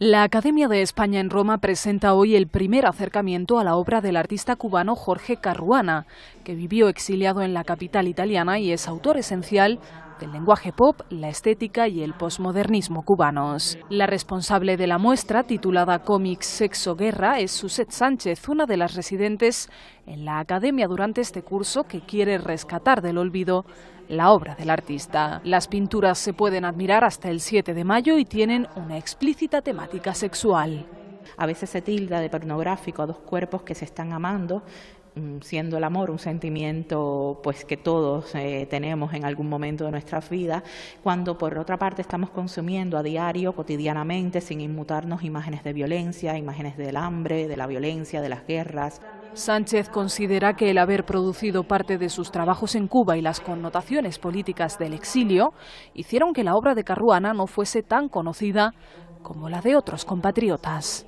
La Academia de España en Roma presenta hoy el primer acercamiento a la obra del artista cubano Jorge Carruana, que vivió exiliado en la capital italiana y es autor esencial del lenguaje pop, la estética y el posmodernismo cubanos. La responsable de la muestra, titulada Cómics Sexo Guerra, es Suset Sánchez, una de las residentes en la academia durante este curso que quiere rescatar del olvido la obra del artista. Las pinturas se pueden admirar hasta el 7 de mayo y tienen una explícita temática sexual. A veces se tilda de pornográfico a dos cuerpos que se están amando, mm, siendo el amor un sentimiento pues que todos eh, tenemos en algún momento de nuestras vidas, cuando por otra parte estamos consumiendo a diario, cotidianamente, sin inmutarnos imágenes de violencia, imágenes del hambre, de la violencia, de las guerras. Sánchez considera que el haber producido parte de sus trabajos en Cuba y las connotaciones políticas del exilio hicieron que la obra de Carruana no fuese tan conocida como la de otros compatriotas.